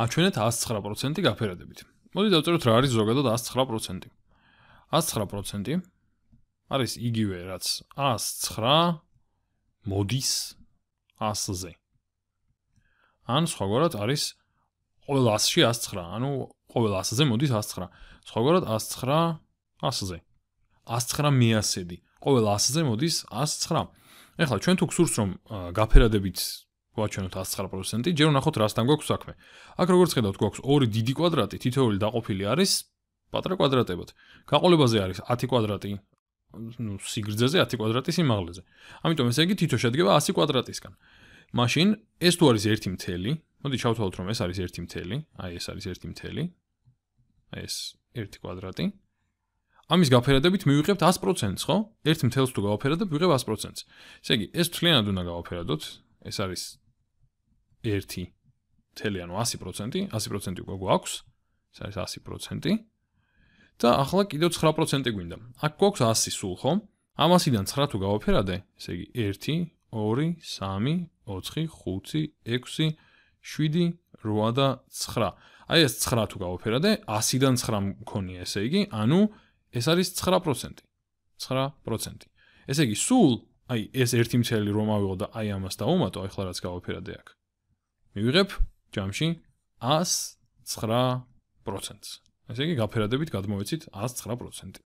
აჩვენეთ 109% გაფერადებით. მოდი დავწეროთ რა არის ზოგადად 109%. 109% არის იგივე რაც 109 მოდის 100-ზე. ან სხვაგვარად არის ყოველ 100-ში 109, ანუ ყოველ 100-ზე მოდის 109. სხვაგვარად 109 100-ზე. 109 მეასედი. ყოველ 100-ზე მოდის 109. ეხლა ჩვენ თუ გსურს რომ გაფერადებით გვაჩვენოთ 100%. ჯერ ვნახოთ რას თან გვაქვს საქმე. აქ როგორც ხედავთ, გვაქვს ორი დიდი კვადრატი, თითოეული დაყოფილი არის პატარა კვადრატებად. გაყოლებაზე არის 10 კვადრატი, ну, სიგრძეზე 10 კვადრატი სიმაღლეზე. ამიტომ ესე იგი თითო შედგება 100 კვადრატისგან. მაშინ ეს თუ არის 1 მთელი, მოდი ჩავთვალოთ რომ ეს არის 1 მთელი, აი ეს არის 1 მთელი. აი ეს 1 კვადრატი. ამის გაფერადებით მივიღებთ 100%, ხო? 1 მთელს თუ გავაფერადებ, ვიღებ 100%. ესე იგი, ეს მთლიანად უნდა გავაფერადოთ. ეს არის 1 თელი ანუ 100% 100% გოგო აქვს ეს არის 100% და ახლა კიდევ 9% გვინდა აქ გვაქვს 100 სულ ხო ამასიდან 9 თუ გავაფერადე ესე იგი 1 2 3 4 5 6 7 8 და 9. აი ეს 9 თუ გავაფერადე, 100-დან 9 მქონია, ესე იგი, ანუ ეს არის 9%. 9%. ესე იგი, სულ აი ეს 1.8 რომ ავიღო და აი ამას დავუმატო, აი ხლა რაც გავაფერადე აქ. 9.8 მივიღებ ჯამში 109%. ესე იგი, გაფერადებით გადმოვეცით 109%.